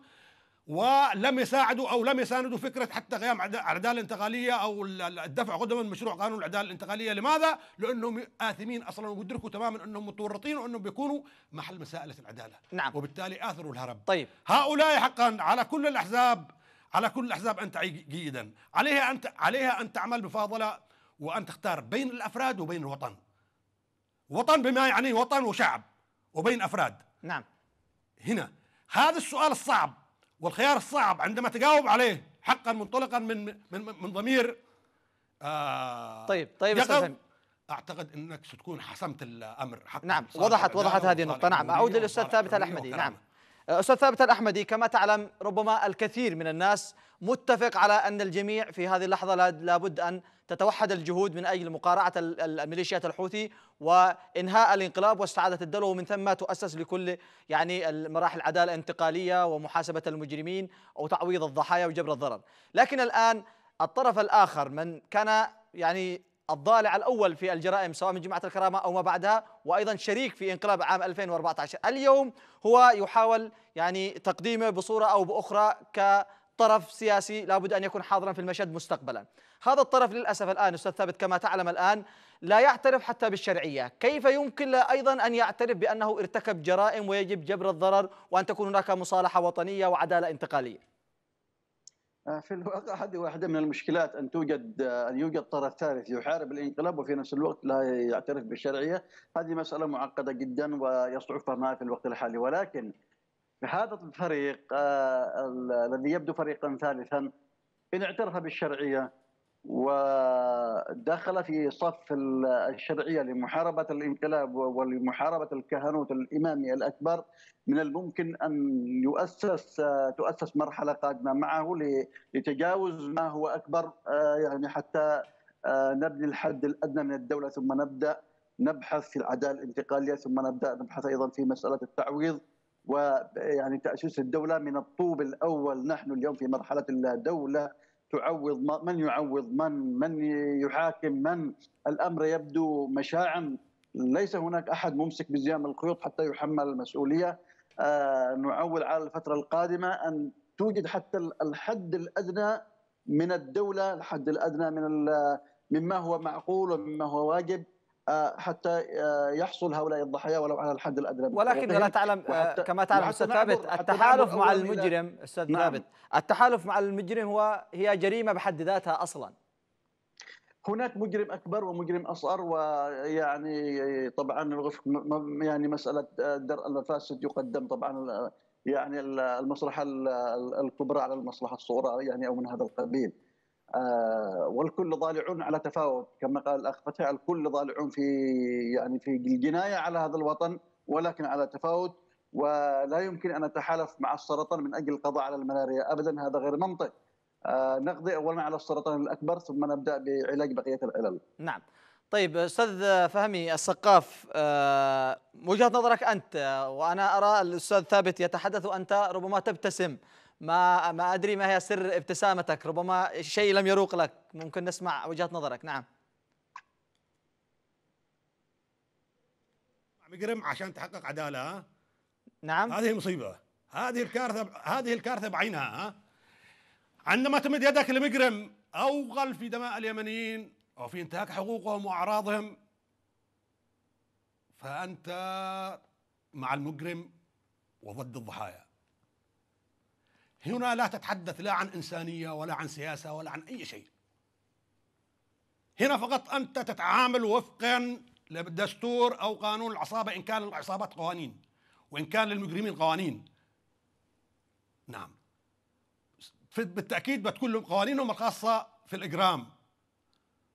ولم يساعدوا أو لم يساندوا فكرة حتى قيام العدالة الانتقالية أو الدفع قدما مشروع قانون العدالة الانتقالية لماذا؟ لأنهم آثمين أصلا ويدركوا تماما أنهم متورطين وأنهم بيكونوا محل مسألة العدالة نعم وبالتالي آثروا الهرب طيب هؤلاء حقا على كل الأحزاب على كل الأحزاب أن تعي جيدا عليها أن عليها أن تعمل بفاضلة وأن تختار بين الأفراد وبين الوطن وطن بما يعنيه وطن وشعب وبين أفراد نعم هنا هذا السؤال الصعب والخيار الصعب عندما تجاوب عليه حقا منطلقا من من من ضمير آه طيب طيب استاذ اعتقد انك ستكون حسمت الامر حقا نعم وضحت وضحت هذه النقطه نعم اعود للاستاذ ثابت الاحمدي نعم استاذ ثابت الاحمدي كما تعلم ربما الكثير من الناس متفق على ان الجميع في هذه اللحظه لابد ان تتوحد الجهود من أجل مقارعة الميليشيات الحوثي وإنهاء الانقلاب واستعادة الدولة ومن ثم تؤسس لكل يعني المراحل العدالة الانتقالية ومحاسبة المجرمين وتعويض الضحايا وجبر الضرر لكن الآن الطرف الآخر من كان يعني الضالع الأول في الجرائم سواء من جماعة الكرامة أو ما بعدها وأيضا شريك في انقلاب عام 2014 اليوم هو يحاول يعني تقديمه بصورة أو بأخرى ك طرف سياسي لابد أن يكون حاضرا في المشهد مستقبلا هذا الطرف للأسف الآن أستاذ ثابت كما تعلم الآن لا يعترف حتى بالشرعية كيف يمكن له أيضا أن يعترف بأنه ارتكب جرائم ويجب جبر الضرر وأن تكون هناك مصالحة وطنية وعدالة انتقالية آه، في الواقع هذه واحدة من المشكلات أن توجد آه، أن يوجد طرف ثالث يحارب الانقلاب وفي نفس الوقت لا يعترف بالشرعية هذه مسألة معقدة جدا ويصعب فهمها في الوقت الحالي ولكن هذا الفريق آه، الذي يبدو فريقا ثالثا ان اعترف بالشرعيه ودخل في صف الشرعيه لمحاربه الانقلاب ولمحاربه الكهنوت الامامي الاكبر من الممكن ان يؤسس آه، تؤسس مرحله قادمه معه لتجاوز ما هو اكبر آه، يعني حتى نبني الحد الادنى من الدوله ثم نبدا نبحث في العداله الانتقاليه ثم نبدا نبحث ايضا في مساله التعويض ويعني تاسيس الدوله من الطوب الاول نحن اليوم في مرحله الدوله تعوض من يعوض من من يحاكم من الامر يبدو مشاعا ليس هناك احد ممسك بزيام الخيوط حتى يحمل المسؤوليه آه، نعول على الفتره القادمه ان توجد حتى الحد الادنى من الدوله الحد الادنى من مما هو معقول ومما هو واجب آه، حتى آه، يحصل هؤلاء الضحايا ولو على الحد الادنى ولكن لا تعلم آه، كما تعلم استاذ ثابت التحالف مع المجرم استاذ نعم. ثابت التحالف مع المجرم هو هي جريمه بحد ذاتها اصلا هناك مجرم اكبر ومجرم اصغر ويعني طبعا يعني مساله درء المفاسد يقدم طبعا يعني المصلحه الكبرى على المصلحه الصغرى يعني او من هذا القبيل. آه، والكل ضالعون على تفاوت كما قال الاخ فتح الكل ضالعون في يعني في الجنايه على هذا الوطن ولكن على تفاوت ولا يمكن ان نتحالف مع السرطان من اجل القضاء على الملاريا ابدا هذا غير منطق آه، نقضي اولا على السرطان الاكبر ثم نبدا بعلاج بقيه العلل نعم طيب استاذ فهمي السقاف آه، وجهه نظرك انت وانا ارى الاستاذ ثابت يتحدث وانت ربما تبتسم ما ما ادري ما هي سر ابتسامتك ربما شيء لم يروق لك ممكن نسمع وجهه نظرك نعم مجرم عشان تحقق عداله ها نعم هذه مصيبه هذه الكارثه هذه الكارثه بعينها ها عندما تمد يدك لمجرم او غل في دماء اليمنيين او في انتهاك حقوقهم واعراضهم فانت مع المجرم وضد الضحايا هنا لا تتحدث لا عن إنسانية ولا عن سياسة ولا عن أي شيء هنا فقط أنت تتعامل وفقا للدستور أو قانون العصابة إن كان للعصابات قوانين وإن كان للمجرمين قوانين نعم بالتأكيد بتكون لهم قوانينهم الخاصة في الإجرام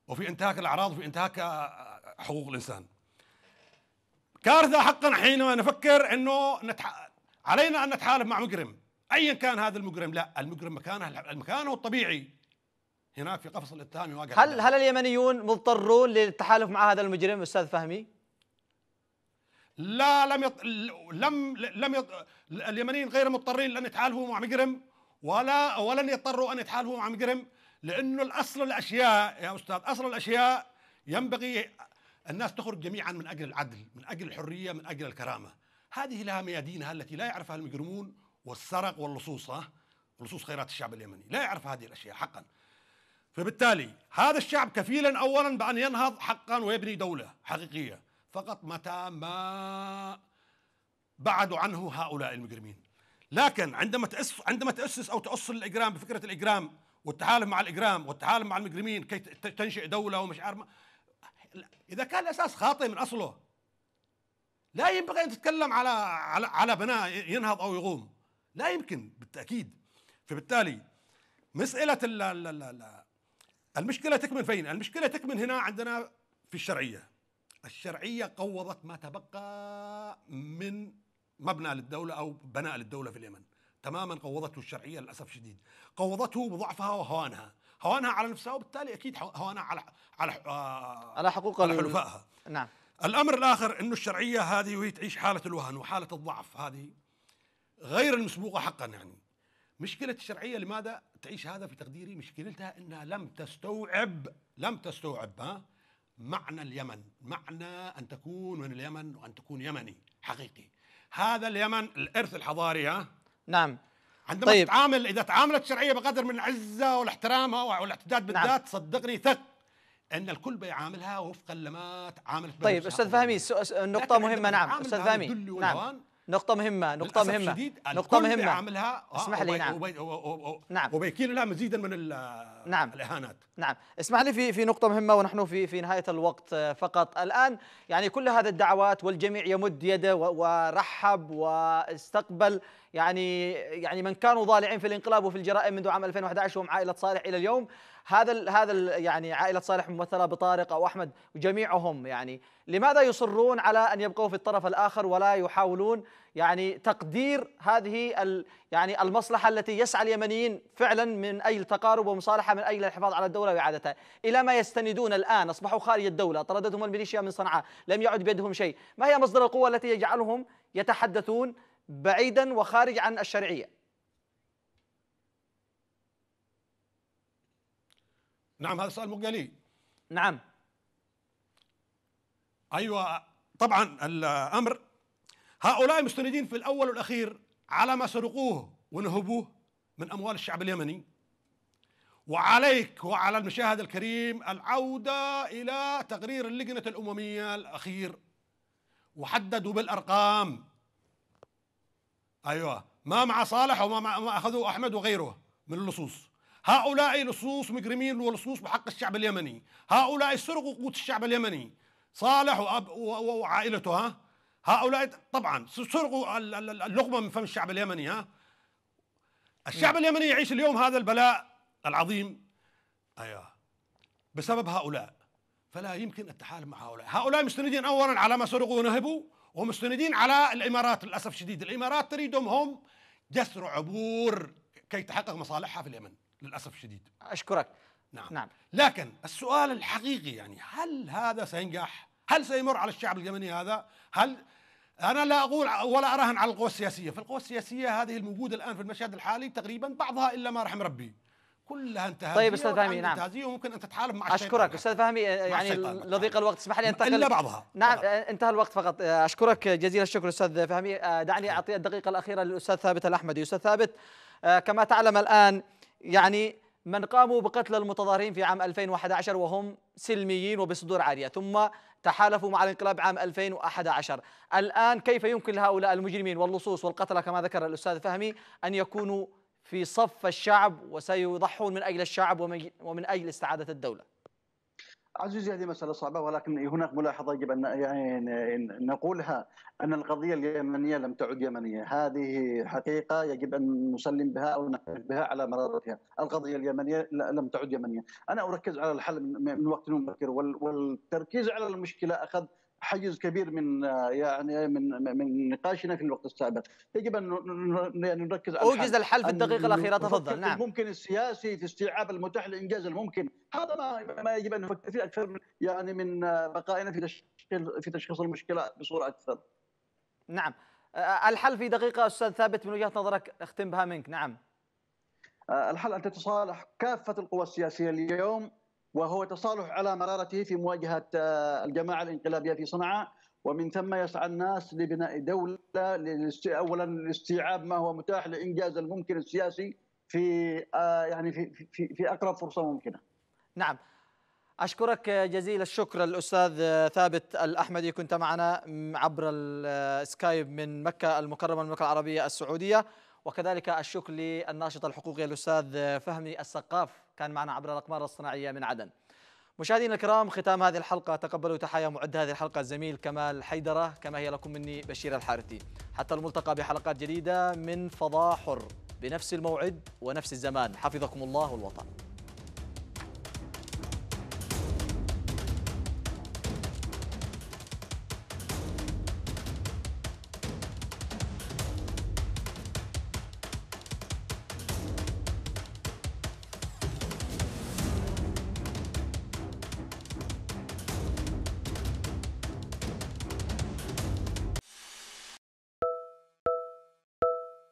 وفي انتهاك الأعراض وفي انتهاك آه، آه، حقوق الإنسان كارثة حقا حينما نفكر أنه نتح... علينا أن نتحالف مع مجرم ايا كان هذا المجرم لا المجرم مكانه مكانه الطبيعي هناك في قفص الاتهام يواجه هل هل اليمنيون مضطرون للتحالف مع هذا المجرم استاذ فهمي؟ لا لم يط... لم لم يط... اليمنيين غير مضطرين لان يتحالفوا مع مجرم ولا ولن يضطروا ان يتحالفوا مع مجرم لانه الاصل الاشياء يا استاذ اصل الاشياء ينبغي الناس تخرج جميعا من اجل العدل، من اجل الحريه، من اجل الكرامه. هذه لها ميادينها التي لا يعرفها المجرمون والسرق واللصوص لصوص خيرات الشعب اليمني لا يعرف هذه الأشياء حقا فبالتالي هذا الشعب كفيلا أولا بأن ينهض حقا ويبني دولة حقيقية فقط متى ما بعدوا عنه هؤلاء المجرمين لكن عندما تأسس عندما تأسس أو تأصل الإجرام بفكرة الإجرام والتحالف مع الإجرام والتحالف مع المجرمين كي تنشئ دولة ومش عارف إذا كان الأساس خاطئ من أصله لا ينبغي أن تتكلم على على على بناء ينهض أو يقوم لا يمكن بالتاكيد فبالتالي مساله لا لا لا لا المشكله تكمن فين؟ المشكله تكمن هنا عندنا في الشرعيه الشرعيه قوضت ما تبقى من مبنى للدوله او بناء للدوله في اليمن تماما قوضته الشرعيه للاسف الشديد قوضته بضعفها وهوانها هوانها على نفسها وبالتالي اكيد هوانها على على آه، على حقوق على حلفائها نعم الامر الاخر انه الشرعيه هذه وهي تعيش حاله الوهن وحاله الضعف هذه غير المسبوقه حقا يعني مشكله الشرعيه لماذا تعيش هذا في تقديري مشكلتها انها لم تستوعب لم تستوعب ها معنى اليمن معنى ان تكون من اليمن وان تكون يمني حقيقي هذا اليمن الارث الحضاري ها نعم عندما طيب. تتعامل اذا تعاملت الشرعيه بقدر من العزه والاحترام والاعتداد نعم. بالذات نعم. صدقني ثق ان الكل بيعاملها وفقا لما تعاملت طيب استاذ فهمي النقطه مهمه نعم استاذ فهمي نعم نقطة مهمة نقطة مهمة شديد نقطة مهمة آه، اسمح لي نعم نعم وبيكيل لها مزيدا من نعم الإهانات نعم اسمح لي في في نقطة مهمة ونحن في في نهاية الوقت آه، فقط الآن يعني كل هذا الدعوات والجميع يمد يده ورحب واستقبل يعني يعني من كانوا ضالعين في الانقلاب وفي الجرائم منذ عام 2011 وهم عائلة صالح إلى اليوم هذا الـ هذا الـ يعني عائله صالح ممثله بطارق او احمد جميعهم يعني لماذا يصرون على ان يبقوا في الطرف الاخر ولا يحاولون يعني تقدير هذه يعني المصلحه التي يسعى اليمنيين فعلا من اجل تقارب ومصالحه من اجل الحفاظ على الدوله واعادتها الى ما يستندون الان اصبحوا خارج الدوله طردتهم الميليشيا من صنعاء لم يعد بيدهم شيء ما هي مصدر القوه التي يجعلهم يتحدثون بعيدا وخارج عن الشرعيه نعم هذا سؤال لي نعم ايوه طبعا الامر هؤلاء مستندين في الاول والاخير على ما سرقوه ونهبوه من اموال الشعب اليمني وعليك وعلى المشاهد الكريم العوده الى تقرير اللجنه الامميه الاخير وحددوا بالارقام ايوه ما مع صالح وما مع اخذوا احمد وغيره من اللصوص هؤلاء لصوص مجرمين ولصوص بحق الشعب اليمني هؤلاء سرقوا قوت الشعب اليمني صالح وأب وعائلته ها هؤلاء طبعا سرقوا اللقمه من فم الشعب اليمني ها الشعب نعم. اليمني يعيش اليوم هذا البلاء العظيم ايوه بسبب هؤلاء فلا يمكن التحالف مع هؤلاء هؤلاء مستندين اولا على ما سرقوا ونهبوا ومستندين على الامارات للاسف الشديد الامارات تريدهم هم جسر عبور كي تحقق مصالحها في اليمن للاسف الشديد اشكرك نعم نعم لكن السؤال الحقيقي يعني هل هذا سينجح؟ هل سيمر على الشعب اليمني هذا؟ هل انا لا اقول ولا اراهن على القوى السياسيه، فالقوى السياسيه هذه الموجوده الان في المشهد الحالي تقريبا بعضها الا ما رحم ربي. كلها انتهت طيب استاذ فهمي نعم انتهازيه وممكن ان تتحالف مع اشكرك استاذ فهمي يعني لضيق الوقت اسمح لي انتقل الا بعضها نعم طبعا. انتهى الوقت فقط اشكرك جزيل الشكر استاذ فهمي آه، دعني اعطي الدقيقه الاخيره للاستاذ ثابت الاحمدي استاذ ثابت آه، كما تعلم الان يعني من قاموا بقتل المتظاهرين في عام 2011 وهم سلميين وبصدور عارية ثم تحالفوا مع الانقلاب عام 2011 الآن كيف يمكن لهؤلاء المجرمين واللصوص والقتلة كما ذكر الأستاذ فهمي أن يكونوا في صف الشعب وسيضحون من أجل الشعب ومن أجل استعادة الدولة عزيزي هذه مسألة صعبة ولكن هناك ملاحظة يجب أن يعني نقولها أن القضية اليمنية لم تعد يمنية هذه حقيقة يجب أن نسلم بها أو نعترف بها على مرارتها القضية اليمنية لم تعد يمنية أنا أركز على الحل من وقت مبكر والتركيز على المشكلة أخذ حيز كبير من آه، يعني من من نقاشنا في الوقت السابق، يجب ان يعني نركز على اوجز الحل في الدقيقه الاخيره تفضل نعم الممكن السياسي في استيعاب المتاح لانجاز الممكن، هذا ما ما يجب ان نفكر فيه اكثر من يعني من آه، بقائنا في تشخيص في تشخيص المشكله بصوره اكثر. نعم آه، الحل في دقيقه استاذ ثابت من وجهه نظرك اختم بها منك نعم. الحل ان تتصالح كافه القوى السياسيه اليوم وهو تصالح على مرارته في مواجهه آه، الجماعه الانقلابيه في صنعاء ومن ثم يسعى الناس لبناء دوله اولا لاستيعاب ما هو متاح لانجاز الممكن السياسي في آه، يعني في في, في اقرب فرصه ممكنه. نعم. أشكرك جزيل الشكر الأستاذ آه، ثابت الأحمدي كنت معنا عبر السكايب من مكة المكرمة المملكة العربية السعودية وكذلك الشكر للناشط الحقوقي الأستاذ فهمي السقاف كان معنا عبر الأقمار الصناعية من عدن مشاهدينا الكرام ختام هذه الحلقة تقبلوا تحايا معد هذه الحلقة الزميل كمال حيدرة كما هي لكم مني بشير الحارثي حتى الملتقى بحلقات جديدة من حر بنفس الموعد ونفس الزمان حفظكم الله والوطن